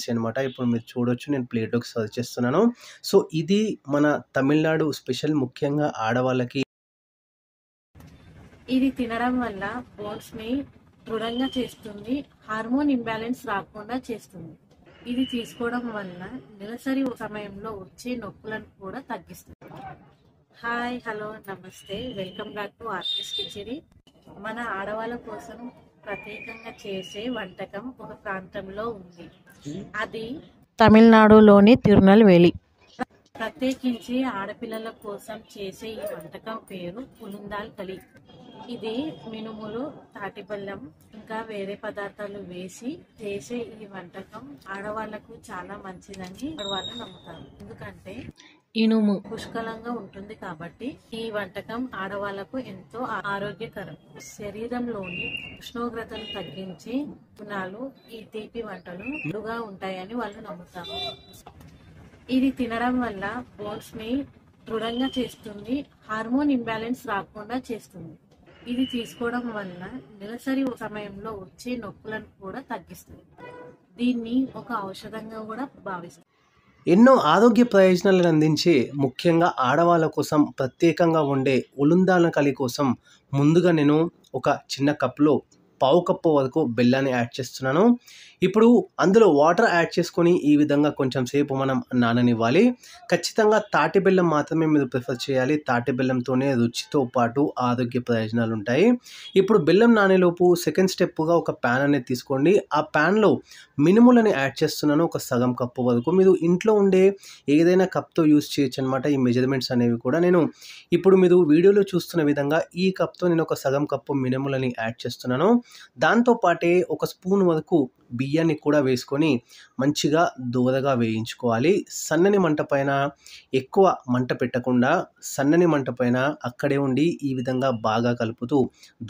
currency అనమాట ఇప్పుడు మీరు చూడొచ్చు నేను ప్లేటోకి సర్చ్ చేస్తున్నాను సో ఇది మన తమిళనాడు స్పెషల్ ముఖ్యంగా ఆడవాళ్ళకి ఇది తినడం వల్ల బోన్స్ ని దృఢంగా చేస్తుంది హార్మోన్ ఇంబ్యాలెన్స్ రాకుండా చేస్తుంది ఇది తీసుకోవడం వల్ల నెలసరి సమయంలో వచ్చే నొప్పులను కూడా తగ్గిస్తుంది హాయ్ హలో నమస్తే వెల్కమ్ బ్యాక్ టు ఆర్టిస్ట్ కిచెరీ మన ఆడవాళ్ళ కోసం ప్రత్యేకంగా చేసే వంటకం ఒక ప్రాంతంలో ఉంది అది తమిళనాడులోని తిరునల్వేలి ప్రత్యేకించి ఆడపిల్లల కోసం చేసే ఈ వంటకం పేరు పులుందాల్ కలి ఇది మినుములు తాటిబెల్లం ఇంకా వేరే పదార్థాలు వేసి చేసే ఈ వంటకం ఆడవాళ్లకు చాలా మంచిదని ఆడవాళ్ళు నమ్ముతారు ఎందుకంటే ఇనుము పుష్కలంగా ఉంటుంది కాబట్టి ఈ వంటకం ఆడవాళ్లకు ఎంతో ఆరోగ్యకరం శరీరంలోని ఉష్ణోగ్రతను తగ్గించి గుణాలు ఈ తీపి వంటలు రుగా ఉంటాయని వాళ్ళు నమ్ముతారు ఇది తినడం వల్ల బోన్స్ ని దృఢంగా చేస్తుంది హార్మోన్ ఇంబ్యాలెన్స్ రాకుండా చేస్తుంది ఇది తీసుకోవడం వల్ల నెలసరి సమయంలో వచ్చే నొప్పులను కూడా తగ్గిస్తుంది దీన్ని ఒక ఔషధంగా కూడా భావిస్తుంది ఎన్నో ఆరోగ్య ప్రయోజనాలను అందించే ముఖ్యంగా ఆడవాళ్ళ కోసం ప్రత్యేకంగా ఉండే ఉలుందాల కలి కోసం ముందుగా నేను ఒక చిన్న కప్లో పావు కప్పు వరకు బెల్లాన్ని యాడ్ చేస్తున్నాను ఇప్పుడు అందులో వాటర్ యాడ్ చేసుకొని ఈ విధంగా కొంచెం సేపు మనం నాననివ్వాలి ఖచ్చితంగా తాటి బెల్లం మాత్రమే మీరు ప్రిఫర్ చేయాలి తాటి బెల్లంతోనే రుచితో పాటు ఆరోగ్య ప్రయోజనాలు ఉంటాయి ఇప్పుడు బెల్లం నానేలోపు సెకండ్ స్టెప్గా ఒక ప్యాన్ అనేది తీసుకోండి ఆ ప్యాన్లో మినుములని యాడ్ చేస్తున్నాను ఒక సగం కప్పు వరకు మీరు ఇంట్లో ఉండే ఏదైనా కప్తో యూస్ చేయొచ్చు అనమాట ఈ మెజర్మెంట్స్ అనేవి కూడా నేను ఇప్పుడు మీరు వీడియోలో చూస్తున్న విధంగా ఈ కప్తో నేను ఒక సగం కప్పు మినుములని యాడ్ చేస్తున్నాను దాంతోపాటే ఒక స్పూన్ వరకు బియ్యాన్ని కూడా వేసుకొని మంచిగా దోరగా వేయించుకోవాలి సన్నని మంట పైన ఎక్కువ మంట పెట్టకుండా సన్నని మంట పైన అక్కడే ఉండి ఈ విధంగా బాగా కలుపుతూ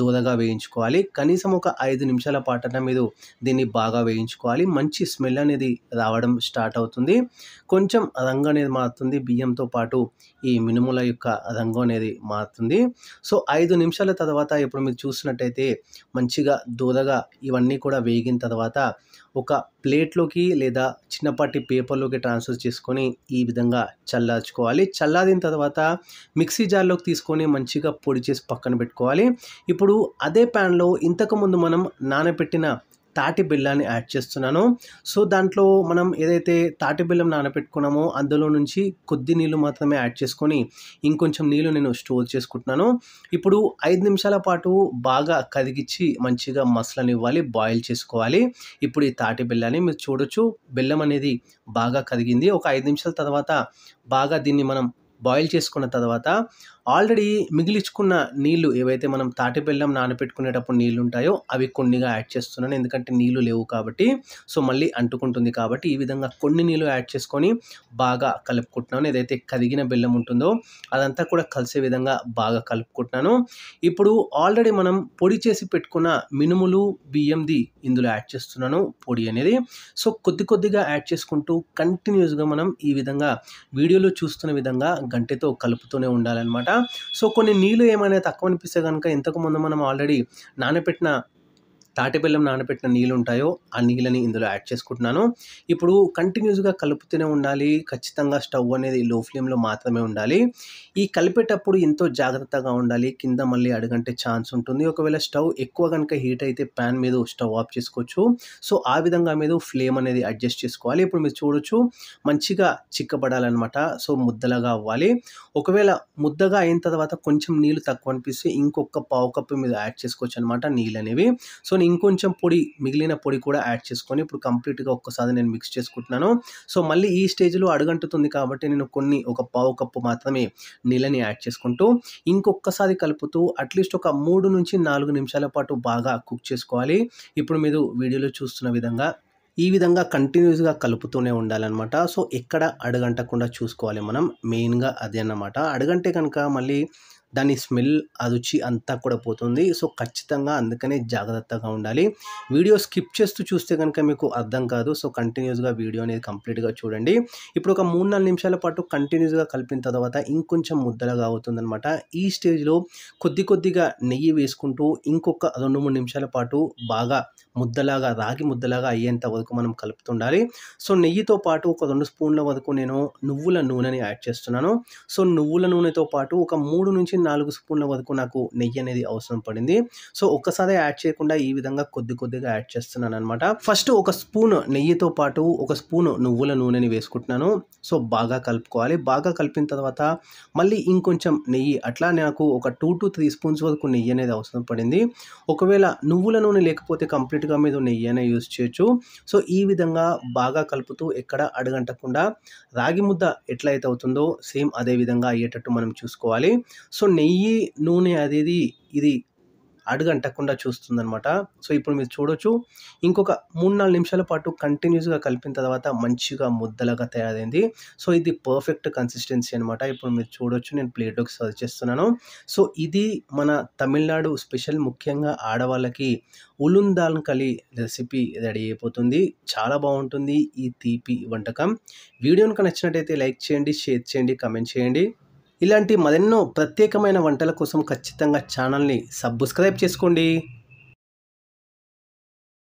దోరగా వేయించుకోవాలి కనీసం ఒక ఐదు నిమిషాల పాటన మీరు దీన్ని బాగా వేయించుకోవాలి మంచి స్మెల్ అనేది రావడం స్టార్ట్ అవుతుంది కొంచెం రంగు అనేది మారుతుంది బియ్యంతో పాటు ఈ మినుముల యొక్క రంగు అనేది మారుతుంది సో ఐదు నిమిషాల తర్వాత ఇప్పుడు మీరు చూసినట్టయితే మంచిగా దూరగా ఇవన్నీ కూడా వేగిన తర్వాత ఒక ప్లేట్లోకి లేదా చిన్నపాటి పేపర్లోకి ట్రాన్స్ఫర్ చేసుకొని ఈ విధంగా చల్లార్చుకోవాలి చల్లారిన తర్వాత మిక్సీ జార్లోకి తీసుకొని మంచిగా పొడి చేసి పక్కన పెట్టుకోవాలి ఇప్పుడు అదే ప్యాన్లో ఇంతకుముందు మనం నానబెట్టిన తాటి బిల్లాన్ని యాడ్ చేస్తున్నాను సో దాంట్లో మనం ఏదైతే తాటి బిల్లం నానబెట్టుకున్నామో అందులో నుంచి కొద్ది నీళ్ళు మాత్రమే యాడ్ చేసుకొని ఇంకొంచెం నీళ్ళు నేను స్టోర్ చేసుకుంటున్నాను ఇప్పుడు ఐదు నిమిషాల పాటు బాగా కదిగించి మంచిగా మసలని ఇవ్వాలి బాయిల్ చేసుకోవాలి ఇప్పుడు ఈ తాటి బిల్లాన్ని మీరు చూడొచ్చు బెల్లం అనేది బాగా కదిగింది ఒక ఐదు నిమిషాల తర్వాత బాగా దీన్ని మనం బాయిల్ చేసుకున్న తర్వాత ఆల్రెడీ మిగిలించుకున్న నీళ్ళు ఏవైతే మనం తాటి బెల్లం నీళ్ళు ఉంటాయో అవి కొన్నిగా యాడ్ చేస్తున్నాను ఎందుకంటే నీళ్ళు లేవు కాబట్టి సో మళ్ళీ అంటుకుంటుంది కాబట్టి ఈ విధంగా కొన్ని నీళ్ళు యాడ్ చేసుకొని బాగా కలుపుకుంటున్నాను ఏదైతే కదిగిన బెల్లం ఉంటుందో అదంతా కూడా కలిసే విధంగా బాగా కలుపుకుంటున్నాను ఇప్పుడు ఆల్రెడీ మనం పొడి చేసి పెట్టుకున్న మినుములు బియ్యంది ఇందులో యాడ్ చేస్తున్నాను పొడి అనేది సో కొద్ది కొద్దిగా యాడ్ చేసుకుంటూ కంటిన్యూస్గా మనం ఈ విధంగా వీడియోలో చూస్తున్న విధంగా గంటతో కలుపుతూనే ఉండాలన్నమాట సో కొన్ని నీళ్ళు ఏమైనా తక్కువ అనిపిస్తే కనుక ఇంతకుముందు మనం ఆల్రెడీ నానబెట్టిన తాటిబెల్లం నానబెట్టిన నీళ్ళు ఉంటాయో ఆ నీళ్ళని ఇందులో యాడ్ చేసుకుంటున్నాను ఇప్పుడు కంటిన్యూస్గా కలుపుతూనే ఉండాలి ఖచ్చితంగా స్టవ్ అనేది లో ఫ్లేమ్లో మాత్రమే ఉండాలి ఈ కలిపేటప్పుడు ఎంతో జాగ్రత్తగా ఉండాలి కింద మళ్ళీ అడుగంటే ఛాన్స్ ఉంటుంది ఒకవేళ స్టవ్ ఎక్కువ కనుక హీట్ అయితే ప్యాన్ మీద స్టవ్ ఆఫ్ చేసుకోవచ్చు సో ఆ విధంగా మీద ఫ్లేమ్ అనేది అడ్జస్ట్ చేసుకోవాలి ఇప్పుడు మీరు చూడొచ్చు మంచిగా చిక్కబడాలన్నమాట సో ముద్దలాగా అవ్వాలి ఒకవేళ ముద్దగా అయిన తర్వాత కొంచెం నీళ్ళు తక్కువ అనిపిస్తే ఇంకొక పావు కప్పు మీద యాడ్ చేసుకోవచ్చు అనమాట నీళ్ళు అనేవి సో ఇంకొంచెం పొడి మిగిలిన పొడి కూడా యాడ్ చేసుకొని ఇప్పుడు కంప్లీట్గా ఒక్కసారి నేను మిక్స్ చేసుకుంటున్నాను సో మళ్ళీ ఈ స్టేజ్లో అడుగంటుతుంది కాబట్టి నేను కొన్ని ఒక పావు కప్పు మాత్రమే నీళ్ళని యాడ్ చేసుకుంటూ ఇంకొకసారి కలుపుతూ అట్లీస్ట్ ఒక మూడు నుంచి నాలుగు నిమిషాల పాటు బాగా కుక్ చేసుకోవాలి ఇప్పుడు మీరు వీడియోలో చూస్తున్న విధంగా ఈ విధంగా కంటిన్యూస్గా కలుపుతూనే ఉండాలన్నమాట సో ఎక్కడ అడగంటకుండా చూసుకోవాలి మనం మెయిన్గా అదే అన్నమాట అడగంటే కనుక మళ్ళీ దాని స్మెల్ ఆ రుచి అంతా కూడా పోతుంది సో ఖచ్చితంగా అందుకనే జాగ్రత్తగా ఉండాలి వీడియో స్కిప్ చేస్తూ చూస్తే కనుక మీకు అర్థం కాదు సో కంటిన్యూస్గా వీడియో అనేది కంప్లీట్గా చూడండి ఇప్పుడు ఒక మూడు నాలుగు నిమిషాల పాటు కంటిన్యూస్గా కలిపిన తర్వాత ఇంకొంచెం ముద్దలగా అనమాట ఈ స్టేజ్లో కొద్ది కొద్దిగా నెయ్యి వేసుకుంటూ ఇంకొక రెండు మూడు నిమిషాల పాటు బాగా ముద్దలాగా రాగి ముద్దలాగా అయ్యేంత వరకు మనం కలుపుతుండాలి సో నెయ్యితో పాటు ఒక రెండు స్పూన్ల వరకు నేను నువ్వుల నూనెని యాడ్ చేస్తున్నాను సో నువ్వుల నూనెతో పాటు ఒక మూడు నుంచి నాలుగు స్పూన్ల వరకు నాకు నెయ్యి అనేది అవసరం పడింది సో ఒక్కసారి యాడ్ చేయకుండా ఈ విధంగా కొద్ది కొద్దిగా యాడ్ చేస్తున్నాను అనమాట ఫస్ట్ ఒక స్పూన్ నెయ్యితో పాటు ఒక స్పూన్ నువ్వుల నూనెని వేసుకుంటున్నాను సో బాగా కలుపుకోవాలి బాగా కలిపిన తర్వాత మళ్ళీ ఇంకొంచెం నెయ్యి అట్లా నాకు ఒక టూ టు త్రీ స్పూన్స్ వరకు నెయ్యి అనేది అవసరం పడింది ఒకవేళ నువ్వుల నూనె లేకపోతే కంప్లీట్గా మీరు నెయ్యి అనే యూజ్ చేయొచ్చు సో ఈ విధంగా బాగా కలుపుతూ ఎక్కడ అడగంటకుండా రాగి ముద్ద ఎట్లయితే అవుతుందో సేమ్ అదే విధంగా అయ్యేటట్టు మనం చూసుకోవాలి సో నెయ్యి నూనె అనేది ఇది అడుగంటకుండా చూస్తుందనమాట సో ఇప్పుడు మీరు చూడొచ్చు ఇంకొక మూడు నాలుగు నిమిషాల పాటు కంటిన్యూస్గా కలిపిన తర్వాత మంచిగా ముద్దలాగా తయారైంది సో ఇది పర్ఫెక్ట్ కన్సిస్టెన్సీ అనమాట ఇప్పుడు మీరు చూడొచ్చు నేను ప్లేట్లోకి సర్వ్ చేస్తున్నాను సో ఇది మన తమిళనాడు స్పెషల్ ముఖ్యంగా ఆడవాళ్ళకి ఉలుందాల్ కలి రెసిపీ రెడీ అయిపోతుంది చాలా బాగుంటుంది ఈ తీపి వంటకం వీడియోని నచ్చినట్టయితే లైక్ చేయండి షేర్ చేయండి కమెంట్ చేయండి ఇలాంటి మరెన్నో ప్రత్యేకమైన వంటల కోసం ఖచ్చితంగా ఛానల్ని సబ్స్క్రైబ్ చేసుకోండి